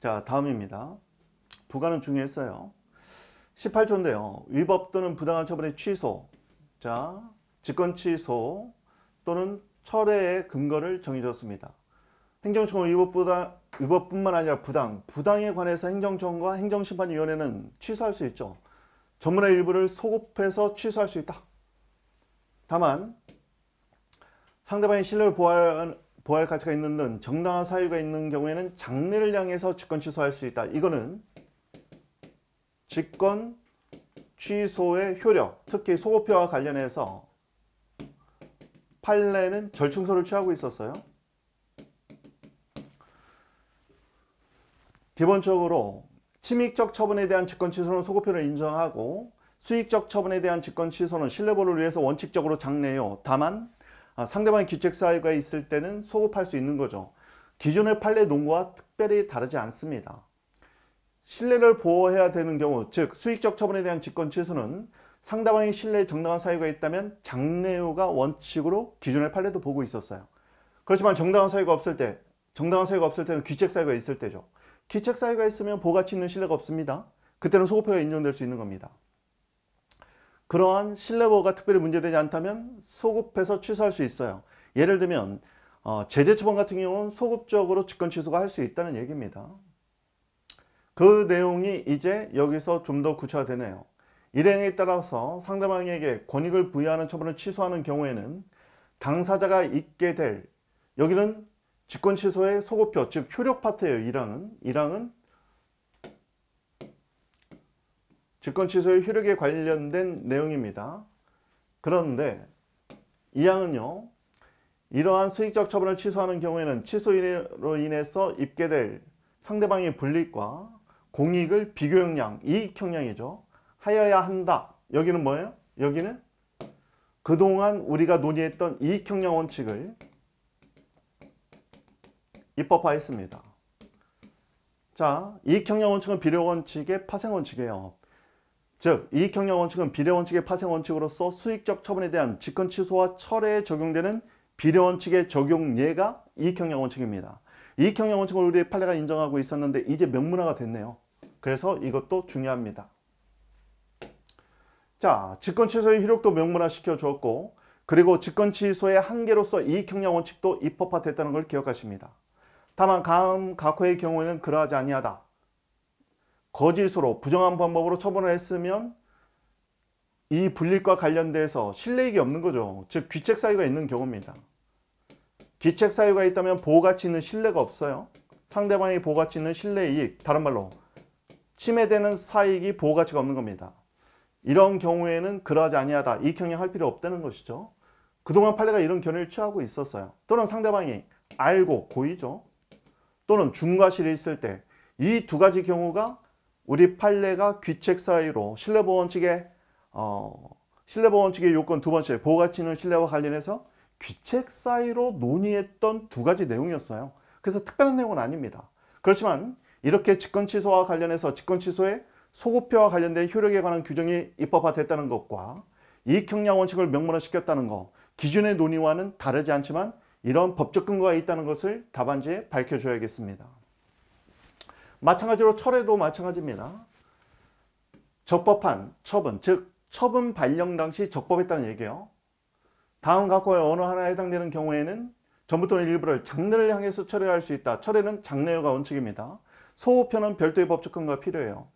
자 다음입니다. 부가는 중요했어요. 18조인데요. 위법 또는 부당한 처벌의 취소, 자 직권 취소 또는 철회의 근거를 정해줬습니다. 행정청은 위법보다, 위법뿐만 아니라 부당, 부당에 관해서 행정청과 행정심판위원회는 취소할 수 있죠. 전문의 일부를 소급해서 취소할 수 있다. 다만 상대방의 신뢰를 보완, 보할 가치가 있는 등 정당한 사유가 있는 경우에는 장례를 향해서 직권 취소할 수 있다. 이거는 직권 취소의 효력, 특히 소급표와 관련해서 판례는 절충서를 취하고 있었어요. 기본적으로 침익적 처분에 대한 직권 취소는 소급표를 인정하고 수익적 처분에 대한 직권 취소는 신뢰보를 위해서 원칙적으로 장래요. 다만 아, 상대방의 귀책 사유가 있을 때는 소급할 수 있는 거죠. 기존의 판례 농구와 특별히 다르지 않습니다. 신뢰를 보호해야 되는 경우 즉 수익적 처분에 대한 직권 취소는 상대방의 신뢰에 정당한 사유가 있다면 장래효가 원칙으로 기존의 판례도 보고 있었어요. 그렇지만 정당한 사유가 없을 때 정당한 사유가 없을 때는 귀책 사유가 있을 때죠. 귀책 사유가 있으면 보가치 있는 신뢰가 없습니다. 그때는 소급회가 인정될 수 있는 겁니다. 그러한 실내보호가 특별히 문제되지 않다면 소급해서 취소할 수 있어요. 예를 들면 어, 제재 처분 같은 경우는 소급적으로 직권 취소가 할 수 있다는 얘기입니다. 그 내용이 이제 여기서 좀 더 구체화되네요. 일행에 따라서 상대방에게 권익을 부여하는 처분을 취소하는 경우에는 당사자가 있게 될 여기는 직권 취소의 소급표 즉 효력 파트예요. 1항은 1항은 직권 취소의 효력에 관련된 내용입니다. 그런데 이 항은요. 이러한 수익적 처분을 취소하는 경우에는 취소로 인해서 입게 될 상대방의 불리익과 공익을 비교형량, 이익형량이죠. 하여야 한다. 여기는 뭐예요? 여기는 그동안 우리가 논의했던 이익형량 원칙을 입법화했습니다. 자, 이익형량 원칙은 비례 원칙의 파생 원칙이에요. 즉 이익형량 원칙은 비례 원칙의 파생 원칙으로서 수익적 처분에 대한 직권 취소와 철회에 적용되는 비례 원칙의 적용 예가 이익형량 원칙입니다. 이익형량 원칙을 우리의 판례가 인정하고 있었는데 이제 명문화가 됐네요. 그래서 이것도 중요합니다. 자, 직권 취소의 효력도 명문화 시켜 주었고 그리고 직권 취소의 한계로서 이익형량 원칙도 입법화됐다는 걸 기억하십니다. 다만 감, 각호의 경우에는 그러하지 아니하다. 거짓으로 부정한 방법으로 처분을 했으면 이분립과 관련돼서 실내익이 없는 거죠. 즉 귀책 사유가 있는 경우입니다. 귀책 사유가 있다면 보호가치 있는 신뢰가 없어요. 상대방이 보호가치 있는 신뢰이익, 다른 말로 침해되는 사익이 보호가치가 없는 겁니다. 이런 경우에는 그러하지 아니하다, 이익형량할 필요 없다는 것이죠. 그동안 판례가 이런 견해를 취하고 있었어요. 또는 상대방이 알고 고의죠. 또는 중과실이 있을 때 이 두 가지 경우가 우리 판례가 귀책 사유로 실내보험 측의 어, 신뢰보험 측의 요건 두 번째 보호가치는 신뢰와 관련해서 귀책 사유로 논의했던 두 가지 내용이었어요. 그래서 특별한 내용은 아닙니다. 그렇지만 이렇게 직권 취소와 관련해서 직권 취소의 소급표와 관련된 효력에 관한 규정이 입법화됐다는 것과 이익형량 원칙을 명문화시켰다는 것 기준의 논의와는 다르지 않지만 이런 법적 근거가 있다는 것을 답안지에 밝혀줘야겠습니다. 마찬가지로 철에도 마찬가지입니다. 적법한 처분, 즉 처분 발령 당시 적법했다는 얘기예요. 다음 각호의 언어 하나에 해당되는 경우에는 전부 또는 일부를 장르를 향해서 철회할 수 있다. 철회는 장래여가 원칙입니다. 소호편은 별도의 법적 근거 필요해요.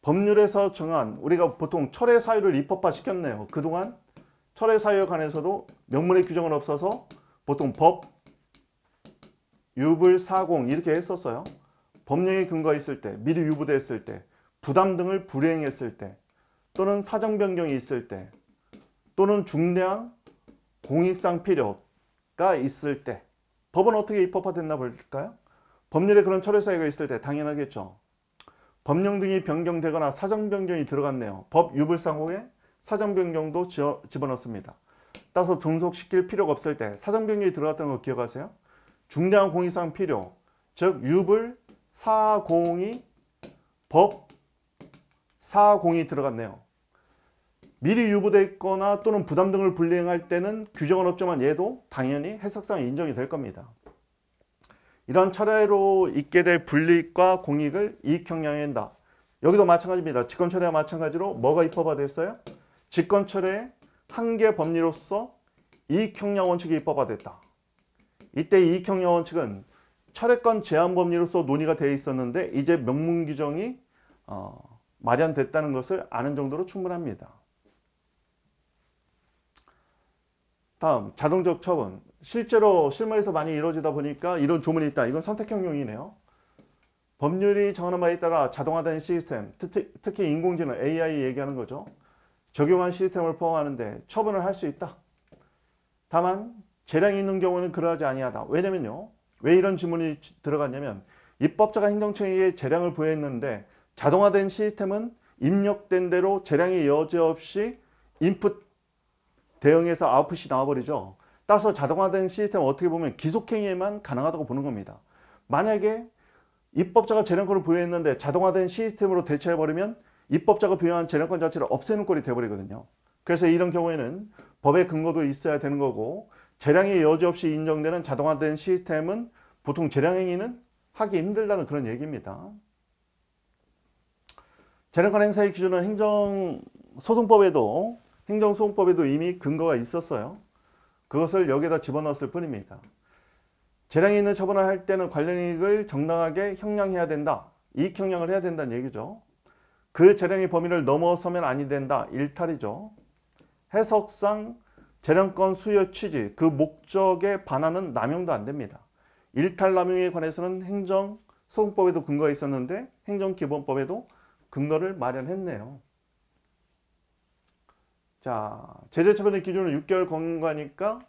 법률에서 정한 우리가 보통 철회 사유를 입법화 시켰네요. 그동안 철회 사유에 관해서도 명문의 규정은 없어서 보통 법, 유불, 사공 이렇게 했었어요. 법령에 근거했을 때, 미리 유보됐을 때, 부담 등을 불행했을 때, 또는 사정 변경이 있을 때, 또는 중대한 공익상 필요가 있을 때, 법은 어떻게 입법화됐나 볼까요? 법률에 그런 철회 사유가 있을 때 당연하겠죠. 법령 등이 변경되거나 사정 변경이 들어갔네요. 법 유불상호에 사정 변경도 집어넣습니다. 따서 종속시킬 필요가 없을 때 사정 변경이 들어갔다는 거 기억하세요? 중대한 공익상 필요, 즉 유불 4 0이법402 들어갔네요. 미리 유보돼 있거나 또는 부담 등을 불이행할 때는 규정은 없지만 얘도 당연히 해석상 인정이 될 겁니다. 이런 철회로 있게 될 불이익과 공익을 이익형량한다. 여기도 마찬가지입니다. 직권철회와 마찬가지로 뭐가 입법화됐어요? 직권철회의 한계 법리로서 이익형량 원칙이 입법화됐다. 이때 이익형량 원칙은 철회권 제한 법률로서 논의가 되어 있었는데 이제 명문 규정이 어, 마련됐다는 것을 아는 정도로 충분합니다. 다음 자동적 처분 실제로 실무에서 많이 이루어지다 보니까 이런 조문이 있다. 이건 선택형용이네요. 법률이 정하는 바에 따라 자동화된 시스템, 특히 인공지능 AI 얘기하는 거죠. 적용한 시스템을 포함하는데 처분을 할 수 있다. 다만 재량이 있는 경우는 그러하지 아니하다. 왜냐면요. 왜 이런 질문이 들어갔냐면 입법자가 행정청에게 재량을 부여했는데 자동화된 시스템은 입력된 대로 재량이 여지없이 인풋 대응해서 아웃풋이 나와버리죠. 따라서 자동화된 시스템은 어떻게 보면 기속행위에만 가능하다고 보는 겁니다. 만약에 입법자가 재량권을 부여했는데 자동화된 시스템으로 대체해버리면 입법자가 부여한 재량권 자체를 없애는 꼴이 돼버리거든요. 그래서 이런 경우에는 법의 근거도 있어야 되는 거고 재량이 여지없이 인정되는 자동화된 시스템은 보통 재량행위는 하기 힘들다는 그런 얘기입니다. 재량권 행사의 기준은 행정소송법에도 행정소송법에도 이미 근거가 있었어요. 그것을 여기에다 집어넣었을 뿐입니다. 재량이 있는 처분을 할 때는 관련 이익을 정당하게 형량해야 된다. 이익 형량을 해야 된다는 얘기죠. 그 재량의 범위를 넘어서면 아니 된다. 일탈이죠. 해석상 재량권 수여 취지 그 목적에 반하는 남용도 안 됩니다. 일탈 남용에 관해서는 행정 소송법에도 근거가 있었는데 행정기본법에도 근거를 마련했네요. 자, 제재처벌의 기준은 6개월 권과니까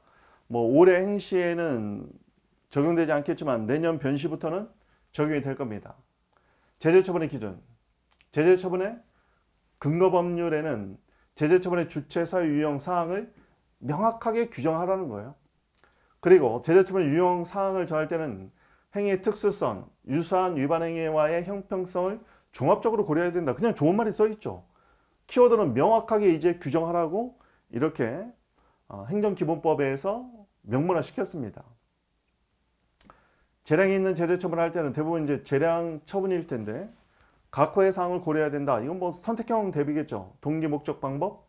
뭐 올해 행시에는 적용되지 않겠지만 내년 변시부터는 적용이 될 겁니다. 제재처분의 기준 제재처분의 근거법률에는 제재처분의 주체 사유 유형 사항을 명확하게 규정하라는 거예요. 그리고 제재처분 유형 사항을 정할 때는 행위의 특수성, 유사한 위반 행위와의 형평성을 종합적으로 고려해야 된다. 그냥 좋은 말이 써 있죠. 키워드는 명확하게 이제 규정하라고 이렇게 어, 행정기본법에서 명문화 시켰습니다. 재량이 있는 제재 처분할 때는 대부분 이제 재량 처분일 텐데 각호의 사항을 고려해야 된다. 이건 뭐 선택형 대비겠죠. 동기, 목적, 방법,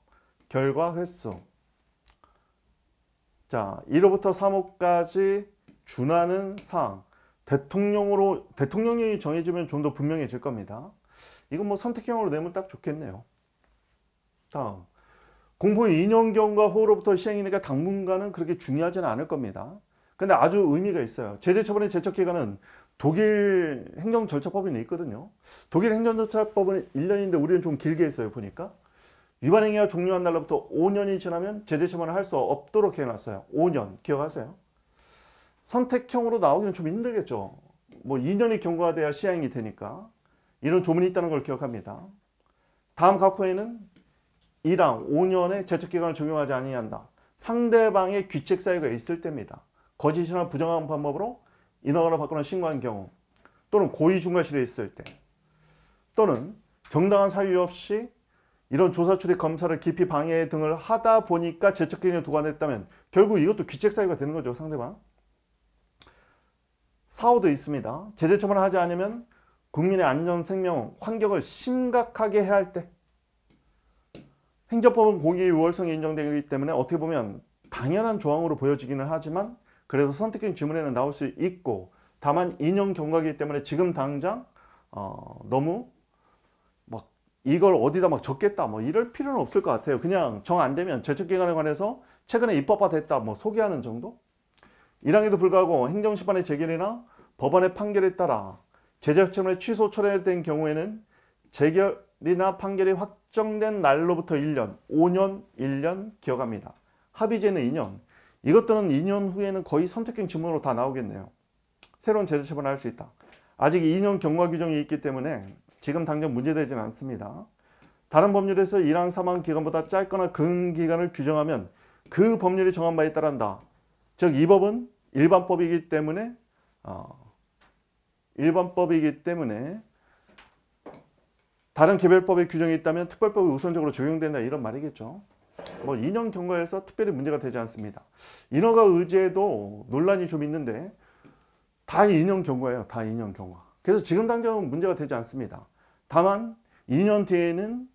결과, 횟수. 자, 1호부터 3호까지 준하는 사항. 대통령으로 대통령령이 정해지면 좀 더 분명해질 겁니다. 이건 뭐 선택형으로 내면 딱 좋겠네요. 다음. 공포 2년경과 호로부터 시행이니까 당분간은 그렇게 중요하지는 않을 겁니다. 근데 아주 의미가 있어요. 제재 처분의 제척 기간은 독일 행정절차법에 있거든요. 독일 행정절차법은 1년인데 우리는 좀 길게 했어요, 보니까. 위반 행위가 종료한 날로부터 5년이 지나면 제재 처분을 할 수 없도록 해놨어요. 5년 기억하세요? 선택형으로 나오기는 좀 힘들겠죠. 뭐 2년이 경과 돼야 시행이 되니까 이런 조문이 있다는 걸 기억합니다. 다음 각호에는 2랑 5년의 제척기간을 적용하지 아니한다. 상대방의 귀책 사유가 있을 때입니다. 거짓이나 부정한 방법으로 인허가를 받거나 신고한 경우 또는 고의중과실에 있을 때 또는 정당한 사유 없이 이런 조사 출입 검사를 깊이 방해 등을 하다 보니까 제척기능을 도관했다면 결국 이것도 귀책 사유가 되는 거죠 상대방 사호도 있습니다 제재 처벌을 하지 않으면 국민의 안전 생명 환경을 심각하게 해할 야때 행정법은 공익의 유월성이 인정되기 때문에 어떻게 보면 당연한 조항으로 보여지기는 하지만 그래서 선택적인 질문에는 나올 수 있고 다만 인형 경과기 때문에 지금 당장 어, 너무 이걸 어디다 막 적겠다 뭐 이럴 필요는 없을 것 같아요 그냥 정 안 되면 재척기간에 관해서 최근에 입법화됐다 뭐 소개하는 정도? 이랑에도 불구하고 행정심판의 재결이나 법원의 판결에 따라 제재협정을 취소 철회된 경우에는 재결이나 판결이 확정된 날로부터 1년, 5년, 1년 기억합니다. 합의제는 2년, 이것들은 2년 후에는 거의 선택형 지문으로 다 나오겠네요. 새로운 제재 처분을 할 수 있다. 아직 2년 경과 규정이 있기 때문에 지금 당장 문제되진 않습니다. 다른 법률에서 일항 사망 기간보다 짧거나 근 기간을 규정하면 그 법률이 정한 바에 따른다. 즉 이 법은 일반법이기 때문에 어, 일반법이기 때문에 다른 개별법의 규정이 있다면 특별법이 우선적으로 적용된다 이런 말이겠죠. 뭐 인형 경과에서 특별히 문제가 되지 않습니다. 인허가 의제도 논란이 좀 있는데 다 인형 경과예요. 다 인형 경과. 그래서 지금 당장은 문제가 되지 않습니다. 다만 2년 뒤에는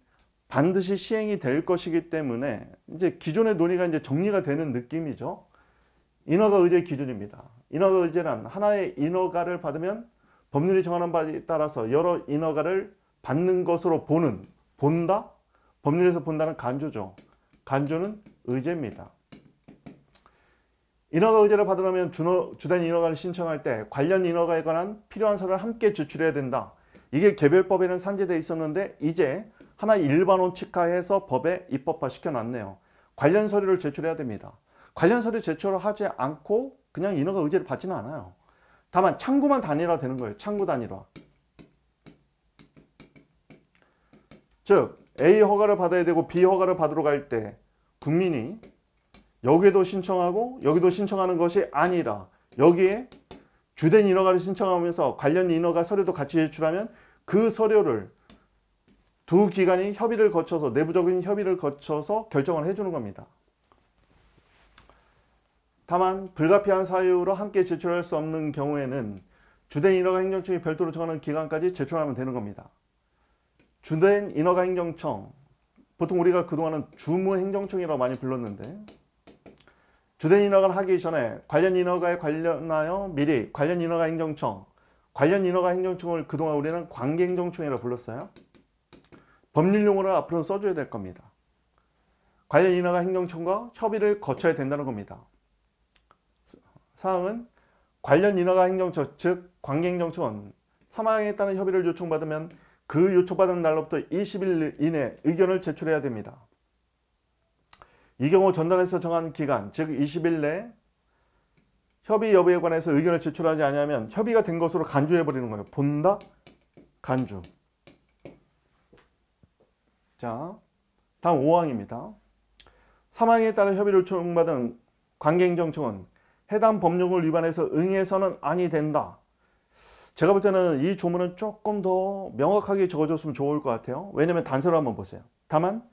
반드시 시행이 될 것이기 때문에 이제 기존의 논의가 이제 정리가 되는 느낌이죠. 인허가 의제 기준입니다. 인허가 의제란 하나의 인허가를 받으면 법률이 정하는 바에 따라서 여러 인허가를 받는 것으로 보는 본다 법률에서 본다는 간조죠. 간조는 의제입니다. 인허가 의제를 받으려면 주된 인허가를 신청할 때 관련 인허가에 관한 필요한 서류를 함께 제출해야 된다. 이게 개별법에는 산재되어 있었는데 이제 하나의 일반 원칙화해서 법에 입법화 시켜놨네요. 관련 서류를 제출해야 됩니다. 관련 서류 제출을 하지 않고 그냥 인허가 의제를 받지는 않아요. 다만 창구만 단일화 되는 거예요. 창구 단일화. 즉 A 허가를 받아야 되고 B 허가를 받으러 갈 때 국민이 여기에도 신청하고 여기도 신청하는 것이 아니라 여기에 주된 인허가를 신청하면서 관련 인허가 서류도 같이 제출하면 그 서류를 두 기관이 협의를 거쳐서 내부적인 협의를 거쳐서 결정을 해주는 겁니다. 다만 불가피한 사유로 함께 제출할 수 없는 경우에는 주된 인허가 행정청이 별도로 정하는 기관까지 제출하면 되는 겁니다. 주된 인허가 행정청 보통 우리가 그동안은 주무행정청이라고 많이 불렀는데 주된 인허가를 하기 전에 관련 인허가에 관련하여 미리 관련 인허가 행정청 관련 인허가 행정청을 그동안 우리는 관계행정청이라 고 불렀어요. 법률 용어를 앞으로 써줘야 될 겁니다. 관련 인허가 행정청과 협의를 거쳐야 된다는 겁니다. 사항은 관련 인허가 행정처 즉 관계행정청은 사망에 따른 협의를 요청받으면 그 요청받은 날로부터 20일 이내 의견을 제출해야 됩니다. 이 경우 전단에서 정한 기간, 즉 20일 내에 협의 여부에 관해서 의견을 제출하지 않으면 협의가 된 것으로 간주해버리는 거예요. 본다, 간주. 자, 다음 5항입니다. 3항에 따른 협의를 청받은 관계행정청은 해당 법령을 위반해서 응해서는 아니 된다. 제가 볼 때는 이 조문은 조금 더 명확하게 적어줬으면 좋을 것 같아요. 왜냐면 단서를 한번 보세요. 다만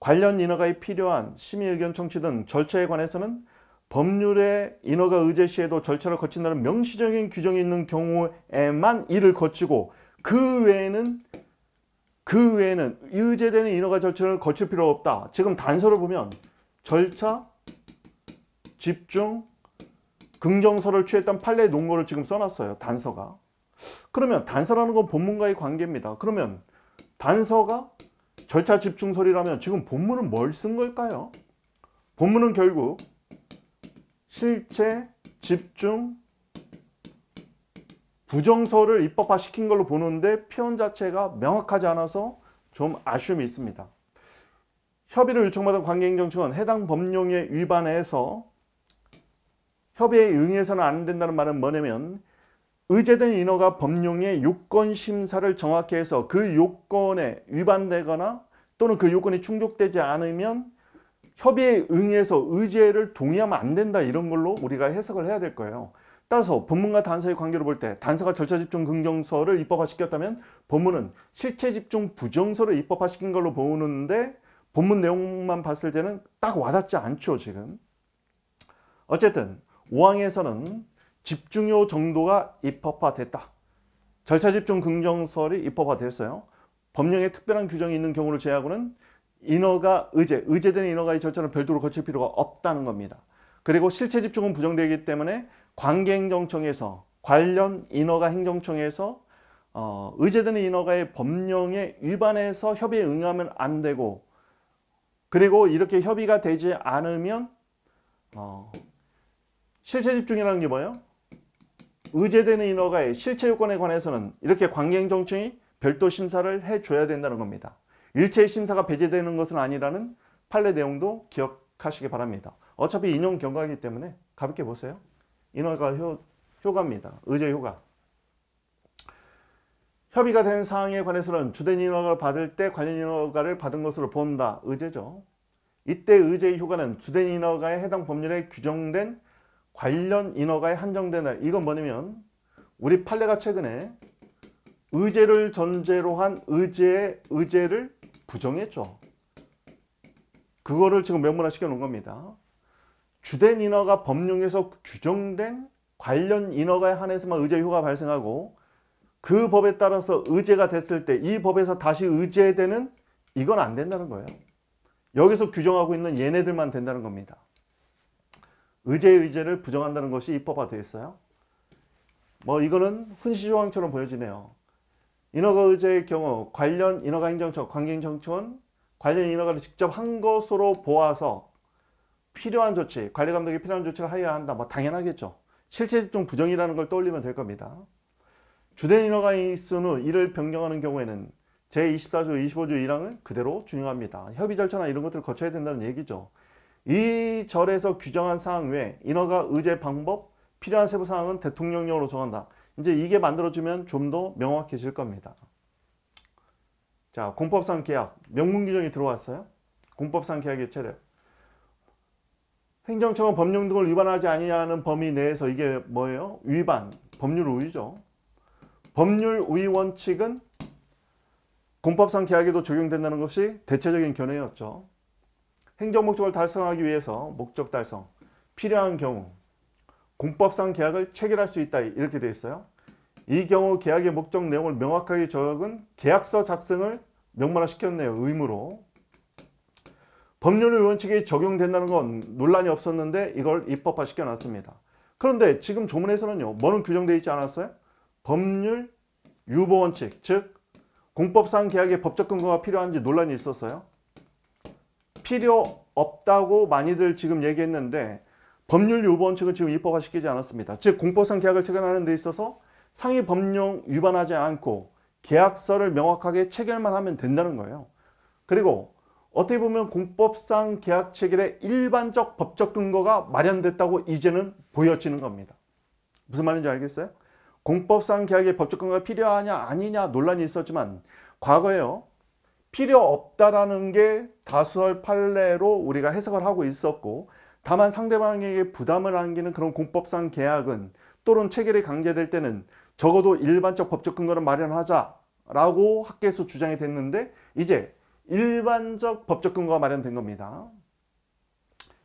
관련 인허가에 필요한 심의의견 청취 등 절차에 관해서는 법률의 인허가 의제 시에도 절차를 거친다는 명시적인 규정이 있는 경우에만 이를 거치고 그 외에는 그 외에는 의제되는 인허가 절차를 거칠 필요 없다. 지금 단서를 보면 절차, 집중, 긍정서를 취했던 판례 논거를 지금 써놨어요. 단서가. 그러면 단서라는 건 본문과의 관계입니다. 그러면 단서가 절차 집중설이라면 지금 본문은 뭘 쓴 걸까요? 본문은 결국 실체, 집중, 부정설을 입법화 시킨 걸로 보는데 표현 자체가 명확하지 않아서 좀 아쉬움이 있습니다. 협의를 요청받은 관계행정처는 해당 법령에 위반해서 협의에 응해서는 안 된다는 말은 뭐냐면 의제된 인허가 법령의 요건 심사를 정확히 해서 그 요건에 위반되거나 또는 그 요건이 충족되지 않으면 협의에 응해서 의제를 동의하면 안 된다 이런 걸로 우리가 해석을 해야 될 거예요. 따라서 법문과 단서의 관계를 볼 때 단서가 절차집중 긍정서를 입법화시켰다면 법문은 실체집중 부정서를 입법화시킨 걸로 보는데 본문 내용만 봤을 때는 딱 와닿지 않죠 지금. 어쨌든 5항에서는 집중요 정도가 입법화됐다. 절차 집중 긍정설이 입법화됐어요. 법령에 특별한 규정이 있는 경우를 제외하고는 인허가 의제, 의제된 인허가의 절차를 별도로 거칠 필요가 없다는 겁니다. 그리고 실체 집중은 부정되기 때문에 관계행정청에서 관련 인허가 행정청에서 어, 의제되는 인허가의 법령에 위반해서 협의에 응하면 안 되고 그리고 이렇게 협의가 되지 않으면 어, 실체 집중이라는 게 뭐예요? 의제되는 인허가의 실체 요건에 관해서는 이렇게 관계행정청이 별도 심사를 해줘야 된다는 겁니다. 일체의 심사가 배제되는 것은 아니라는 판례 내용도 기억하시기 바랍니다. 어차피 인용 경과이기 때문에 가볍게 보세요. 인허가 효, 효과입니다. 의제 효과. 협의가 된 사항에 관해서는 주된 인허가를 받을 때 관련 인허가를 받은 것으로 본다. 의제죠. 이때 의제의 효과는 주된 인허가에 해당 법률에 규정된 관련 인허가에 한정된다. 이건 뭐냐면 우리 판례가 최근에 의제를 전제로 한 의제의 의제를 부정했죠. 그거를 지금 명문화 시켜놓은 겁니다. 주된 인허가 법령에서 규정된 관련 인허가에 한해서만 의제 효가 발생하고 그 법에 따라서 의제가 됐을 때 이 법에서 다시 의제되는 이건 안 된다는 거예요. 여기서 규정하고 있는 얘네들만 된다는 겁니다. 의제의 의제를 부정한다는 것이 입법화되어 있어요. 뭐 이거는 훈시조항처럼 보여지네요. 인허가 의제의 경우 관련 인허가 행정처, 관계행정처는 관련 인허가를 직접 한 것으로 보아서 필요한 조치, 관리 감독이 필요한 조치를 하여야 한다. 뭐 당연하겠죠. 실체 집 부정이라는 걸 떠올리면 될 겁니다. 주된 인허가 있은 후 이를 변경하는 경우에는 제24조, 25조 1항을 그대로 준용합니다. 협의 절차나 이런 것들을 거쳐야 된다는 얘기죠. 이 절에서 규정한 사항 외에 인허가 의제 방법, 필요한 세부 사항은 대통령령으로 정한다. 이제 이게 만들어지면 좀 더 명확해질 겁니다. 자, 공법상 계약, 명문 규정이 들어왔어요. 공법상 계약의 체력. 행정처가 법령 등을 위반하지 아니하는 범위 내에서 이게 뭐예요? 위반, 법률 우위죠. 법률 우위 원칙은 공법상 계약에도 적용된다는 것이 대체적인 견해였죠. 행정 목적을 달성하기 위해서 목적 달성 필요한 경우 공법상 계약을 체결할 수 있다 이렇게 되어 있어요. 이 경우 계약의 목적 내용을 명확하게 적은 계약서 작성을 명문화시켰네요. 의무로. 법률의 원칙이 적용된다는 건 논란이 없었는데 이걸 입법화시켜 놨습니다. 그런데 지금 조문에서는요. 뭐는 규정되어 있지 않았어요? 법률 유보 원칙, 즉 공법상 계약의 법적 근거가 필요한지 논란이 있었어요. 필요 없다고 많이들 지금 얘기했는데 법률 유보원 칙은 지금 입법화시키지 않았습니다. 즉 공포상 계약을 체결하는 데 있어서 상위 법령 위반하지 않고 계약서를 명확하게 체결만 하면 된다는 거예요. 그리고 어떻게 보면 공법상 계약 체결의 일반적 법적 근거가 마련됐다고 이제는 보여지는 겁니다. 무슨 말인지 알겠어요? 공법상 계약의 법적 근거가 필요하냐 아니냐 논란이 있었지만 과거에요. 필요 없다라는 게 다수설 판례로 우리가 해석을 하고 있었고 다만 상대방에게 부담을 안기는 그런 공법상 계약은 또는 체결이 강제될 때는 적어도 일반적 법적 근거를 마련하자라고 학계에서 주장이 됐는데 이제 일반적 법적 근거가 마련된 겁니다.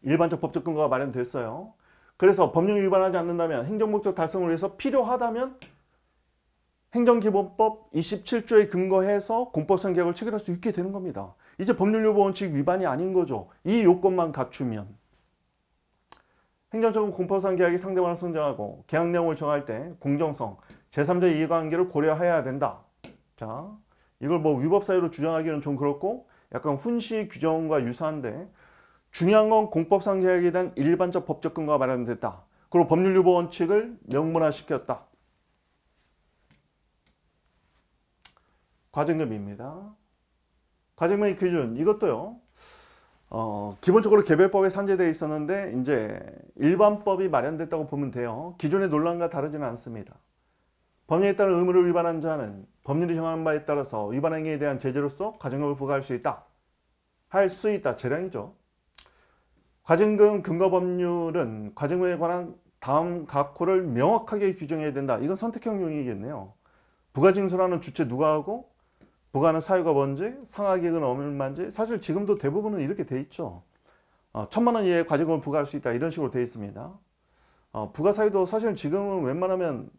일반적 법적 근거가 마련됐어요. 그래서 법령에 위반하지 않는다면 행정목적 달성을 위해서 필요하다면 행정기본법 27조에 근거해서 공법상계약을 체결할 수 있게 되는 겁니다. 이제 법률유보원칙 위반이 아닌 거죠. 이 요건만 갖추면 행정적은 공법상계약이 상대방을 선정하고 계약 내용을 정할 때 공정성, 제3자 이해관계를 고려해야 된다. 자, 이걸 뭐 위법 사유로 주장하기는 좀 그렇고 약간 훈시 규정과 유사한데 중요한 건 공법상계약에 대한 일반적 법적 근거가 마련됐다. 그리고 법률유보 원칙을 명문화시켰다. 과징금입니다. 과징금의 기준 이것도요. 어, 기본적으로 개별법에 산재되어 있었는데 이제 일반법이 마련됐다고 보면 돼요. 기존의 논란과 다르지는 않습니다. 법률에 따른 의무를 위반한 자는 법률이 정한 바에 따라서 위반 행위에 대한 제재로서 과징금을 부과할 수 있다. 할 수 있다. 재량이죠. 과징금 근거 법률은 과징금에 관한 다음 각 호를 명확하게 규정해야 된다. 이건 선택형 용이겠네요. 부가징수라는 주체 누가 하고 부가는 사유가 뭔지, 상하계획은 얼마인지, 사실 지금도 대부분은 이렇게 돼 있죠. 어, 천만 원 이하의 과징금을 부과할 수 있다 이런 식으로 돼 있습니다. 어, 부과 사유도 사실 지금은 웬만하면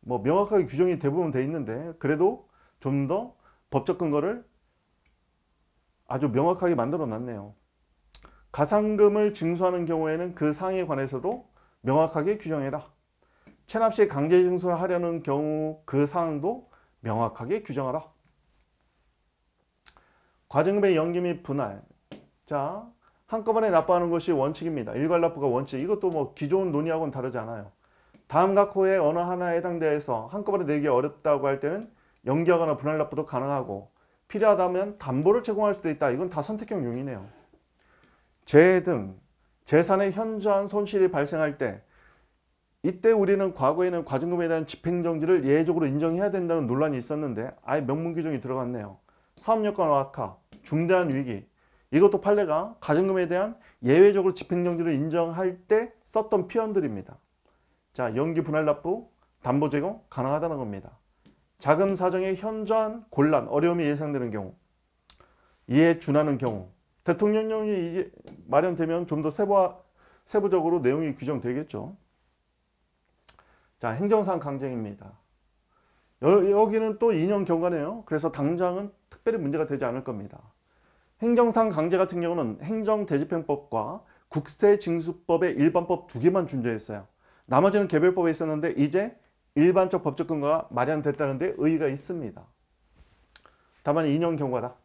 뭐 명확하게 규정이 대부분 돼 있는데 그래도 좀 더 법적 근거를 아주 명확하게 만들어 놨네요. 가상금을 징수하는 경우에는 그 사항에 관해서도 명확하게 규정해라. 체납시 강제 징수를 하려는 경우 그 사항도 명확하게 규정하라. 과징금의 연기 및 분할. 자, 한꺼번에 납부하는 것이 원칙입니다. 일괄납부가 원칙. 이것도 뭐 기존 논의하고는 다르지 않아요. 다음 각 호의 어느 하나에 해당돼서 한꺼번에 내기 어렵다고 할 때는 연기하거나 분할 납부도 가능하고 필요하다면 담보를 제공할 수도 있다. 이건 다 선택형 용이네요. 재해 등 재산의 현저한 손실이 발생할 때 이때 우리는 과거에는 과징금에 대한 집행정지를 예외적으로 인정해야 된다는 논란이 있었는데 아예 명문 규정이 들어갔네요. 사업여건 악화, 중대한 위기 이것도 판례가 가정금에 대한 예외적으로 집행정지를 인정할 때 썼던 표현들입니다. 자, 연기 분할 납부, 담보 제공 가능하다는 겁니다. 자금 사정의 현저한 곤란, 어려움이 예상되는 경우, 이에 준하는 경우, 대통령령이 이제 마련되면 좀 더 세부, 세부적으로 내용이 규정되겠죠. 자, 행정상 강쟁입니다. 여, 기는또 2년 경과네요. 그래서 당장은 특별히 문제가 되지 않을 겁니다. 행정상 강제 같은 경우는 행정대집행법과 국세징수법의 일반법 두 개만 존재했어요. 나머지는 개별법에 있었는데 이제 일반적 법적 근거가 마련됐다는 데 의의가 있습니다. 다만 인용 경과다.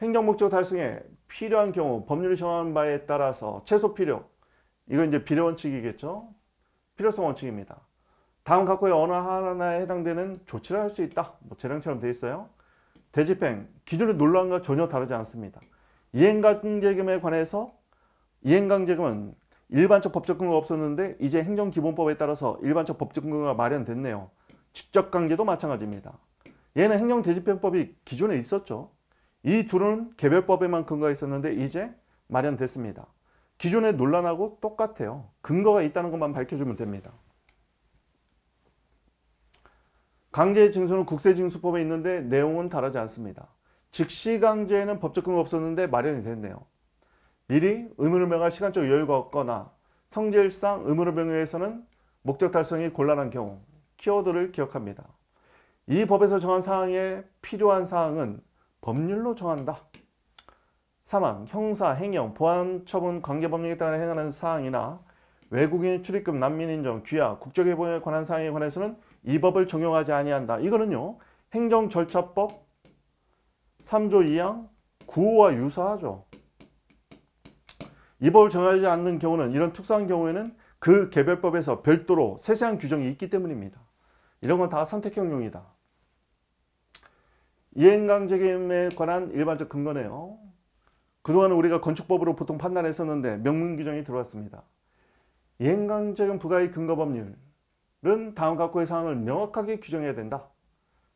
행정목적 달성에 필요한 경우 법률이 정한 바에 따라서 최소 필요 이건 이제 비례원칙이겠죠. 필요성 원칙입니다. 다음 각호의 어느 하나에 해당되는 조치를 할 수 있다. 뭐 재량처럼 되어 있어요. 대집행, 기존의 논란과 전혀 다르지 않습니다. 이행강제금에 관해서 이행강제금은 일반적 법적 근거가 없었는데 이제 행정기본법에 따라서 일반적 법적 근거가 마련됐네요. 직접관계도 마찬가지입니다. 얘는 행정대집행법이 기존에 있었죠. 이 둘은 개별법에만 근거가 있었는데 이제 마련됐습니다. 기존의 논란하고 똑같아요. 근거가 있다는 것만 밝혀주면 됩니다. 강제 징수는 국세징수법에 있는데 내용은 다르지 않습니다. 즉시 강제에는 법적 근거 없었는데 마련이 됐네요. 미리 의무를 명할 시간적 여유가 없거나 성질상 의무를 명령서는 목적 달성이 곤란한 경우 키워드를 기억합니다. 이 법에서 정한 사항에 필요한 사항은 법률로 정한다. 사망, 형사, 행형, 보안, 처분, 관계 법령에 따라 행하는 사항이나 외국인 출입금, 난민 인정, 귀화, 국적 해방에 관한 사항에 관해서는 이 법을 적용하지 아니한다. 이거는요. 행정절차법 3조 2항 9호와 유사하죠. 이 법을 정하지 않는 경우는 이런 특수한 경우에는 그 개별법에서 별도로 세세한 규정이 있기 때문입니다. 이런 건 다 선택형용이다. 이행강제임에 관한 일반적 근거네요. 그동안 우리가 건축법으로 보통 판단했었는데 명문 규정이 들어왔습니다. 이행강제금 부과의 근거법률 는 다음 각호의 사항을 명확하게 규정해야 된다.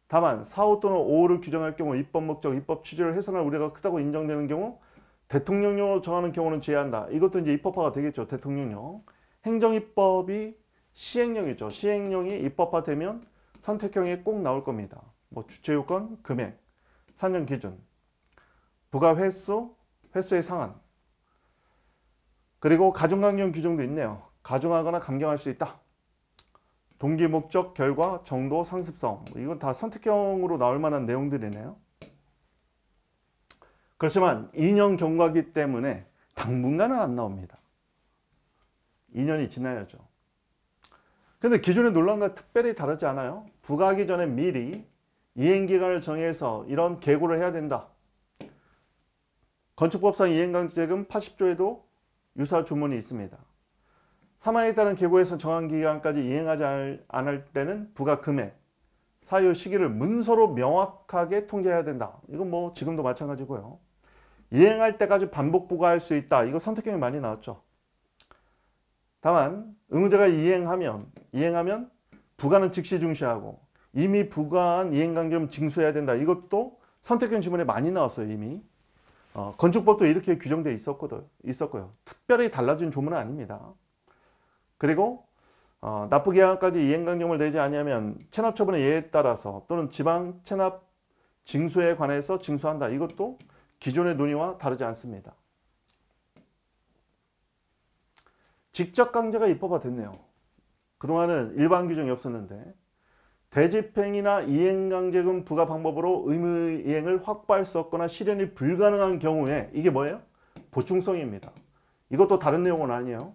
다만 4, 호 또는 5, 호를 규정할 경우 입법 목적, 입법 취지를 해석할 우려가 크다고 인정되는 경우 대통령령으로 정하는 경우는 제외한다. 이것도 이제 입법화가 되겠죠. 대통령령. 행정입법이 시행령이죠. 시행령이 입법화되면 선택형에 꼭 나올 겁니다. 뭐 주체요건, 금액, 산정 기준, 부가 횟수, 횟수의 상한. 그리고 가중강경 규정도 있네요. 가중하거나 감경할 수 있다. 동기, 목적, 결과, 정도, 상습성 뭐 이건 다 선택형으로 나올 만한 내용들이네요. 그렇지만 2년 경과기 때문에 당분간은 안 나옵니다. 2년이 지나야죠. 근데 기존의 논란과 특별히 다르지 않아요. 부과하기 전에 미리 이행기간을 정해서 이런 계고를 해야 된다. 건축법상 이행강제금 80조에도 유사 주문이 있습니다. 사망에 따른 계고에서 정한 기간까지 이행하지 않을 때는 부가 금액, 사유 시기를 문서로 명확하게 통제해야 된다. 이건 뭐 지금도 마찬가지고요. 이행할 때까지 반복 부과할 수 있다. 이거 선택형이 많이 나왔죠. 다만 의무자가 이행하면 이행하면 부과는 즉시 중시하고 이미 부과한 이행관계금 징수해야 된다. 이것도 선택형 지문에 많이 나왔어요. 이미 어, 건축법도 이렇게 규정돼 있었거든, 있었고요. 특별히 달라진 조문은 아닙니다. 그리고 어, 납부계약까지 이행강령을 내지 아니하면 체납처분의 예에 따라서 또는 지방 체납 징수에 관해서 징수한다. 이것도 기존의 논의와 다르지 않습니다. 직접 강제가 입법화 됐네요. 그동안은 일반 규정이 없었는데 대집행이나 이행강제금 부과 방법으로 의무이행을 확보할 수 없거나 실현이 불가능한 경우에 이게 뭐예요? 보충성입니다. 이것도 다른 내용은 아니에요.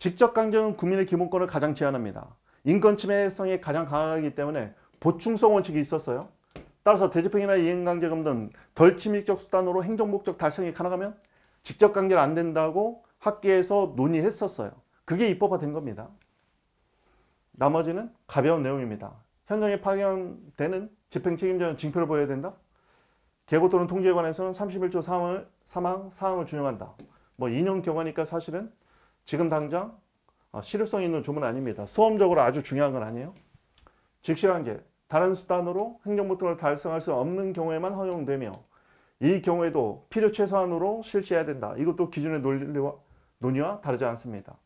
직접 강제는 국민의 기본권을 가장 제한합니다. 인권 침해성이 가장 강하기 때문에 보충성 원칙이 있었어요. 따라서 대집행이나 이행강제금 등 덜 침입적 수단으로 행정목적 달성이 가능하면 직접 강제는 안 된다고 학계에서 논의했었어요. 그게 입법화된 겁니다. 나머지는 가벼운 내용입니다. 현장에 파견되는 집행 책임자는 징표를 보여야 된다. 계고 또는 통지에 관해서는 31조 사항을, 사망 사항을 준용한다. 뭐 인용 경과니까 사실은 지금 당장 아, 실효성 있는 조문 아닙니다. 수험적으로 아주 중요한 건 아니에요. 직시관계, 다른 수단으로 행정부 등을 달성할 수 없는 경우에만 허용되며 이 경우에도 필요 최소한으로 실시해야 된다. 이것도 기준의 논리와, 논의와 다르지 않습니다.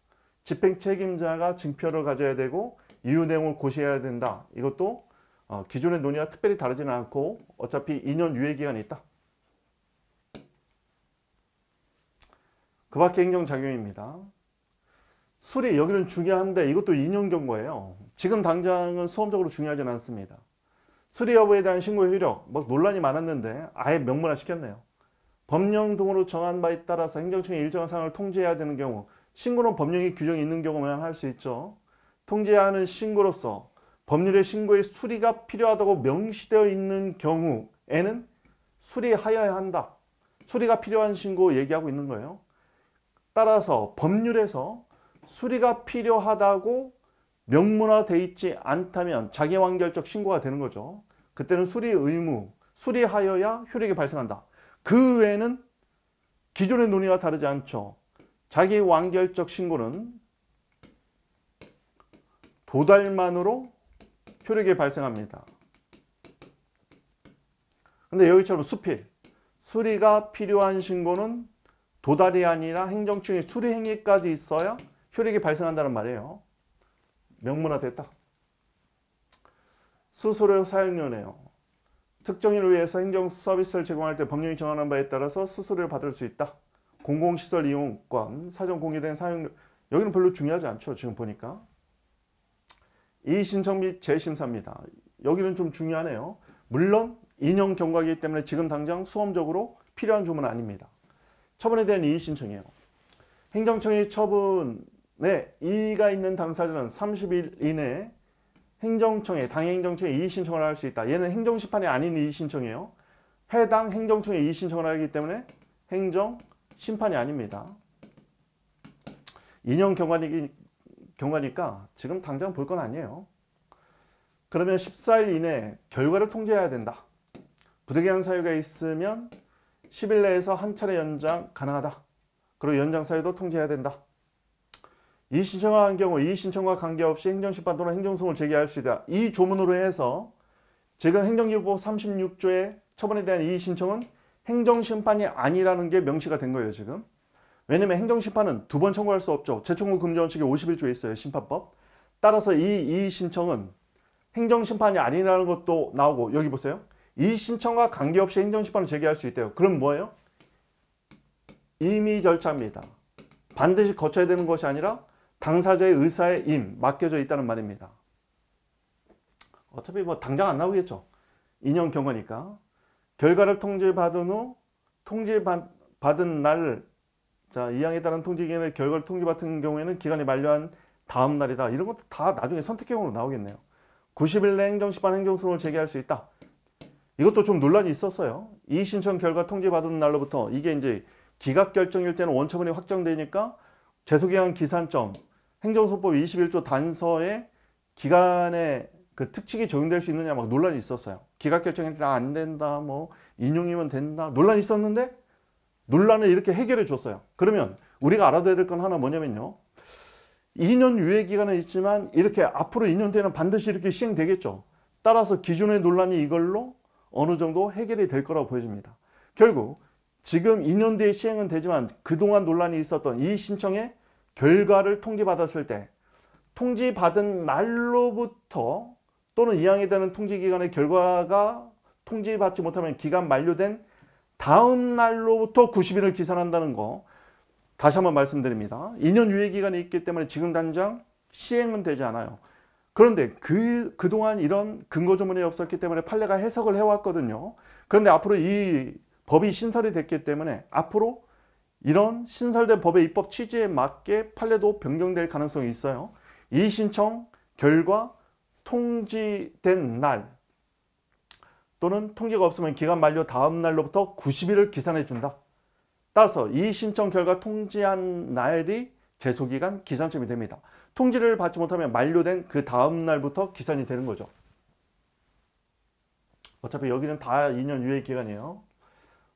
집행 책임자가 징표를 가져야 되고 이유 내용을 고시해야 된다. 이것도 어, 기존의 논의와 특별히 다르지는 않고 어차피 2년 유예기간이 있다. 그 밖의 행정작용입니다. 술이 여기는 중요한데 이것도 2년 경과예요. 지금 당장은 수험적으로 중요하진 않습니다. 수리 여부에 대한 신고의 효력, 뭐 논란이 많았는데 아예 명문화 시켰네요. 법령 등으로 정한 바에 따라서 행정청이 일정한 사항을 통제해야 되는 경우 신고는 법령이 규정이 있는 경우만 할 수 있죠. 통제하는 신고로서 법률의 신고에 수리가 필요하다고 명시되어 있는 경우에는 수리하여야 한다. 수리가 필요한 신고 얘기하고 있는 거예요. 따라서 법률에서 수리가 필요하다고 명문화되어 있지 않다면 자기완결적 신고가 되는 거죠. 그때는 수리 의무, 수리하여야 효력이 발생한다. 그 외에는 기존의 논의와 다르지 않죠. 자기완결적 신고는 도달만으로 효력이 발생합니다. 근데 여기처럼 수필, 수리가 필요한 신고는 도달이 아니라 행정청의 수리 행위까지 있어야 효력이 발생한다는 말이에요. 명문화됐다. 수수료 사용료네요. 특정인을 위해서 행정 서비스를 제공할 때 법령이 정하는 바에 따라서 수수료를 받을 수 있다. 공공시설 이용권, 사전 공개된 사용료 여기는 별로 중요하지 않죠. 지금 보니까. 이의신청 및 재심사입니다. 여기는 좀 중요하네요. 물론 인형 경과이기 때문에 지금 당장 수험적으로 필요한 조문은 아닙니다. 처분에 대한 이의신청이에요. 행정청의 처분 네, 이의가 있는 당사자는 30일 이내에 행정청에 당행정청에 이의 신청을 할 수 있다. 얘는 행정 심판이 아닌 이의 신청이에요. 해당 행정청에 이의 신청을 하기 때문에 행정 심판이 아닙니다. 2년 경과니, 경과니까 지금 당장 볼 건 아니에요. 그러면 14일 이내 결과를 통제해야 된다. 부득이한 사유가 있으면 10일 내에서 한 차례 연장 가능하다. 그리고 연장 사유도 통제해야 된다. 이신청한 경우 이신청과 관계없이 행정심판 또는 행정소송을 제기할 수 있다. 이 조문으로 해서 지금 행정기법 36조의 처분에 대한 이의신청은 행정심판이 아니라는 게 명시가 된 거예요 지금. 왜냐면 행정심판은 두 번 청구할 수 없죠. 재청구 금지 원칙이 51조에 있어요. 심판법. 따라서 이 이의신청은 행정심판이 아니라는 것도 나오고 여기 보세요. 이의신청과 관계없이 행정심판을 제기할 수 있대요. 그럼 뭐예요? 임의 절차입니다. 반드시 거쳐야 되는 것이 아니라 당사자의 의사의 임, 맡겨져 있다는 말입니다. 어차피 뭐 당장 안 나오겠죠. 2년 경과니까. 결과를 통지받은 후 통지받은 날, 자, 이 항에 따른 통지기간의 결과를 통지받은 경우에는 기간이 만료한 다음 날이다. 이런 것도 다 나중에 선택형으로 나오겠네요. 90일 내 행정심판 행정소송을 제기할 수 있다. 이것도 좀 논란이 있었어요. 이 신청 결과 통지받은 날로부터 이게 이제 기각 결정일 때는 원처분이 확정되니까 재소기한 기산점 행정소법 21조 단서에 기간의 그 특칙이 적용될 수 있느냐 막 논란이 있었어요. 기각 결정했는데 아, 안 된다, 뭐 인용이면 된다 논란이 있었는데 논란을 이렇게 해결해 줬어요. 그러면 우리가 알아둬야 될 건 하나 뭐냐면요. 2년 유예 기간은 있지만 이렇게 앞으로 2년 뒤에는 반드시 이렇게 시행되겠죠. 따라서 기존의 논란이 이걸로 어느 정도 해결이 될 거라고 보여집니다. 결국 지금 2년 뒤에 시행은 되지만 그동안 논란이 있었던 이 신청에 결과를 통지받았을 때 통지받은 날로부터 또는 이항에 대한 통지기간의 결과가 통지받지 못하면 기간 만료된 다음 날로부터 90일을 기산한다는 거 다시 한번 말씀드립니다. 2년 유예기간이 있기 때문에 지금 당장 시행은 되지 않아요. 그런데 그, 그동안 이런 근거조문이 없었기 때문에 판례가 해석을 해왔거든요. 그런데 앞으로 이 법이 신설이 됐기 때문에 앞으로 이런 신설된 법의 입법 취지에 맞게 판례도 변경될 가능성이 있어요. 이 신청 결과 통지된 날 또는 통지가 없으면 기간 만료 다음 날로부터 90일을 기산해 준다. 따라서 이 신청 결과 통지한 날이 제소기간 기산점이 됩니다. 통지를 받지 못하면 만료된 그 다음 날부터 기산이 되는 거죠. 어차피 여기는 다 2년 유예 기간이에요.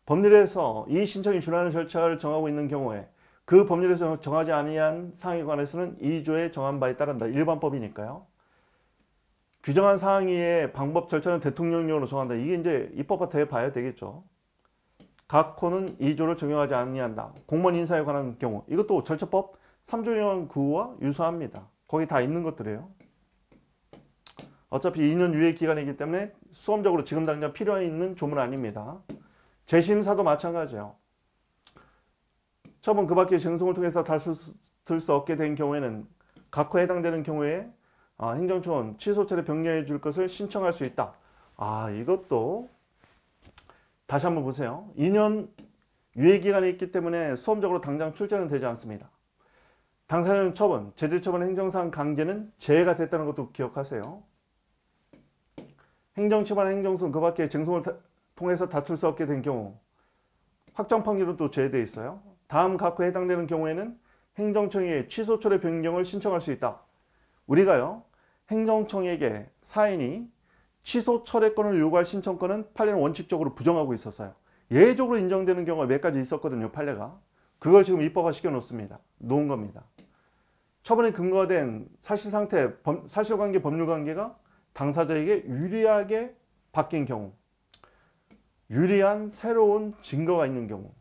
법률에서 이 신청이 준하는 절차를 정하고 있는 경우에 그 법률에서 정하지 아니한 사항에 관해서는 2조에 정한 바에 따른다. 일반법이니까요. 규정한 사항의 방법 절차는 대통령령으로 정한다. 이게 이제 입법화 돼 봐야 되겠죠. 각 호는 2조를 적용하지 아니한다. 공무원 인사에 관한 경우 이것도 절차법 3조형 9호와 유사합니다. 거기 다 있는 것들이에요. 어차피 2년 유예 기간이기 때문에 수험적으로 지금 당장 필요한 있는 조문 아닙니다. 재심사도 마찬가지예요. 처분 그 밖에 증송을 통해서 다 들수 없게 된 경우에는 각호에 해당되는 경우에 아, 행정처분 취소 처리 변경해 줄 것을 신청할 수 있다. 아 이것도 다시 한번 보세요. 2년 유예기간이 있기 때문에 수험적으로 당장 출제는 되지 않습니다. 당사자는 처분, 재처분 행정상 강제는 제외가 됐다는 것도 기억하세요. 행정처분 행정소는 그 밖에 증송을 통해서 다툴 수 없게 된 경우 확정 판결은 또 제외되어 있어요. 다음 각호에 해당되는 경우에는 행정청에 취소 철회 변경을 신청할 수 있다. 우리가요. 행정청에게 사인이 취소 철회권을 요구할 신청권은 판례는 원칙적으로 부정하고 있었어요. 예외적으로 인정되는 경우가 몇 가지 있었거든요. 판례가. 그걸 지금 입법화 시켜놓습니다. 놓은 겁니다. 처분에 근거된 사실상태, 사실관계, 법률관계가 당사자에게 유리하게 바뀐 경우 유리한 새로운 증거가 있는 경우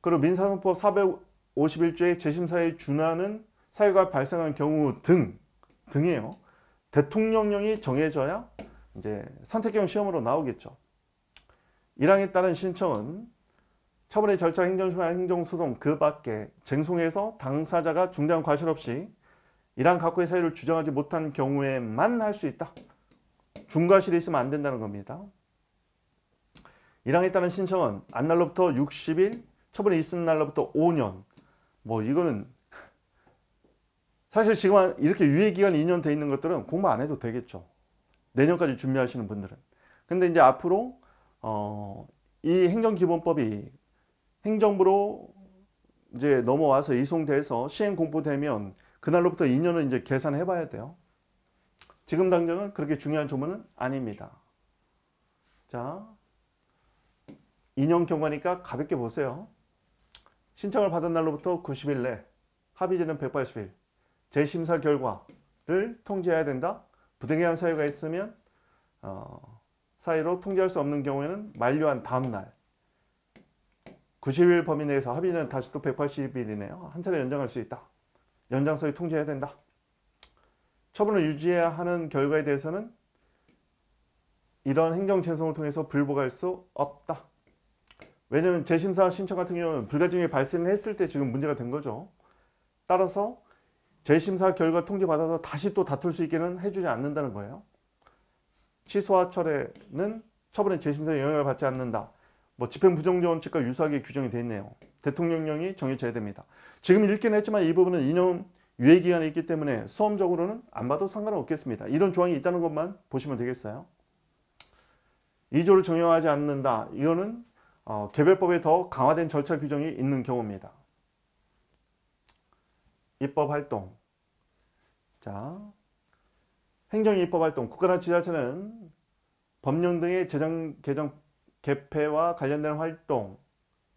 그리고 민사소법 451조의 재심사에 준하는 사유가 발생한 경우 등 등이에요. 대통령령이 정해져야 이제 선택형 시험으로 나오겠죠. 1항에 따른 신청은 처분의 절차 행정소나 행정소송 그 밖에 쟁송해서 당사자가 중대한 과실 없이 1항 각호의 사유를 주장하지 못한 경우에만 할 수 있다. 중과실이 있으면 안 된다는 겁니다. 일항에 따른 신청은 안 날로부터 60일, 처분이 있은 날로부터 5년. 뭐 이거는 사실 지금 이렇게 유예기간 2년 돼 있는 것들은 공부 안 해도 되겠죠. 내년까지 준비하시는 분들은. 근데 이제 앞으로 어, 이 행정기본법이 행정부로 이제 넘어와서 이송돼서 시행 공포되면 그날로부터 2년을 이제 계산해 봐야 돼요. 지금 당장은 그렇게 중요한 조문은 아닙니다. 자, 2년 경과니까 가볍게 보세요. 신청을 받은 날로부터 90일 내, 합의일은 180일, 재심사 결과를 통지해야 된다. 부득이한 사유가 있으면 어, 사이로 통지할 수 없는 경우에는 만료한 다음 날 90일 범위 내에서 합의는 다시 또 180일이네요. 한 차례 연장할 수 있다. 연장서에 통지해야 된다. 처분을 유지해야 하는 결과에 대해서는 이런 행정 재송을 통해서 불복할 수 없다. 왜냐하면 재심사 신청 같은 경우는 불가증이 발생했을 때 지금 문제가 된 거죠. 따라서 재심사 결과 통지받아서 다시 또 다툴 수 있게는 해주지 않는다는 거예요. 취소와 철회는 처분의 재심사에 영향을 받지 않는다. 뭐 집행 부정조 원칙과 유사하게 규정이 되어 있네요. 대통령령이 정해져야 됩니다. 지금 읽기는 했지만 이 부분은 2년 유예기간이 있기 때문에 수험적으로는 안 봐도 상관 없겠습니다. 이런 조항이 있다는 것만 보시면 되겠어요. 2조를 정형하지 않는다. 이거는 어, 개별법에 더 강화된 절차 규정이 있는 경우입니다. 입법활동 자, 행정의 입법활동 국가나 지자체는 법령 등의 재정 개정 개폐와 관련된 활동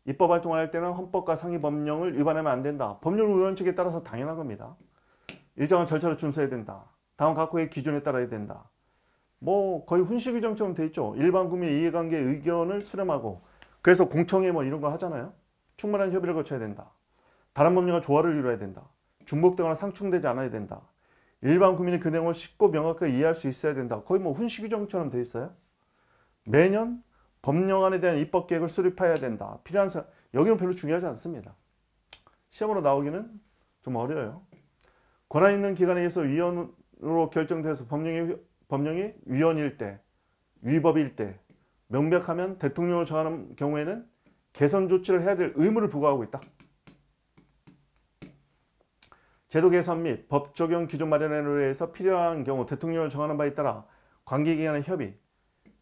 입법활동을 할 때는 헌법과 상위법령을 위반하면 안 된다. 법률 우연칙에 따라서 당연한 겁니다. 일정한 절차를 준수해야 된다. 다음 각국의 기준에 따라야 된다. 뭐 거의 훈시 규정처럼 돼 있죠. 일반 국민 이해관계 의견을 수렴하고 그래서 공청회 뭐 이런 거 하잖아요. 충분한 협의를 거쳐야 된다. 다른 법령과 조화를 이루어야 된다. 중복되거나 상충되지 않아야 된다. 일반 국민이 그 내용을 쉽고 명확하게 이해할 수 있어야 된다. 거의 뭐 훈시규정처럼 돼 있어요. 매년 법령안에 대한 입법 계획을 수립해야 된다. 필요한 사 여기는 별로 중요하지 않습니다. 시험으로 나오기는 좀 어려워요. 권한 있는 기관에 의해서 위원으로 결정돼서 법령이, 법령이 위헌일 때, 위법일 때, 명백하면 대통령을 정하는 경우에는 개선 조치를 해야 될 의무를 부과하고 있다. 제도 개선 및 법 적용 기준 마련에 의해서 필요한 경우 대통령을 정하는 바에 따라 관계기관의 협의,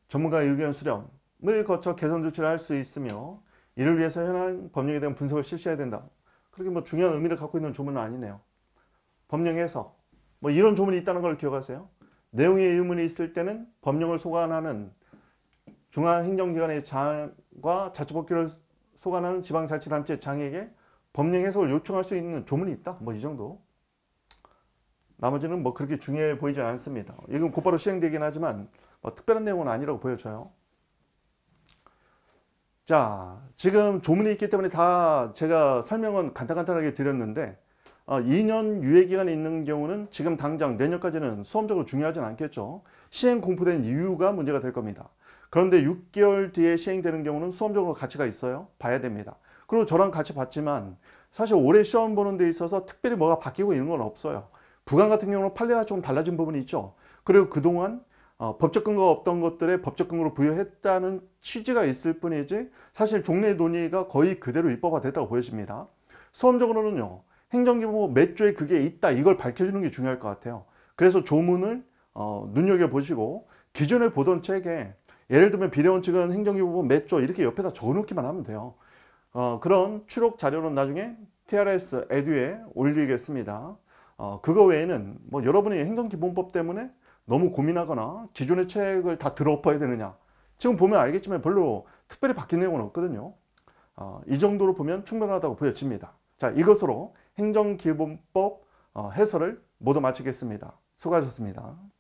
전문가의 의견 수렴을 거쳐 개선 조치를 할 수 있으며 이를 위해서 현행 법령에 대한 분석을 실시해야 된다. 그렇게 뭐 중요한 의미를 갖고 있는 조문은 아니네요. 법령 해석, 뭐 이런 조문이 있다는 걸 기억하세요. 내용의 의문이 있을 때는 법령을 소관하는 중앙행정기관의 장과 자치법규를 소관하는 지방자치단체 장에게 법령 해석을 요청할 수 있는 조문이 있다. 뭐 이 정도. 나머지는 뭐 그렇게 중요해 보이지 않습니다. 이건 곧바로 시행되긴 하지만 뭐 특별한 내용은 아니라고 보여져요. 자, 지금 조문이 있기 때문에 다 제가 설명은 간단간단하게 드렸는데 어, 2년 유예기간이 있는 경우는 지금 당장 내년까지는 수험적으로 중요하진 않겠죠. 시행 공포된 이유가 문제가 될 겁니다. 그런데 6개월 뒤에 시행되는 경우는 수험적으로 가치가 있어요? 봐야 됩니다. 그리고 저랑 같이 봤지만 사실 올해 시험 보는 데 있어서 특별히 뭐가 바뀌고 있는 건 없어요. 부강 같은 경우는 판례가 좀 달라진 부분이 있죠. 그리고 그동안 어, 법적 근거가 없던 것들에 법적 근거로 부여했다는 취지가 있을 뿐이지 사실 종래 논의가 거의 그대로 입법화됐다고 보여집니다. 수험적으로는요. 행정기본 뭐 몇 조에 그게 있다 이걸 밝혀주는 게 중요할 것 같아요. 그래서 조문을 어, 눈여겨보시고 기존에 보던 책에 예를 들면 비례원칙은 행정기부분 몇조 이렇게 옆에다 적어놓기만 하면 돼요. 어, 그런 추록 자료는 나중에 TRS 에듀에 올리겠습니다. 어, 그거 외에는 뭐 여러분이 행정기본법 때문에 너무 고민하거나 기존의 책을 다 들어엎어야 되느냐 지금 보면 알겠지만 별로 특별히 바뀐 내용은 없거든요. 어, 이 정도로 보면 충분하다고 보여집니다. 자 이것으로 행정기본법 어, 해설을 모두 마치겠습니다. 수고하셨습니다.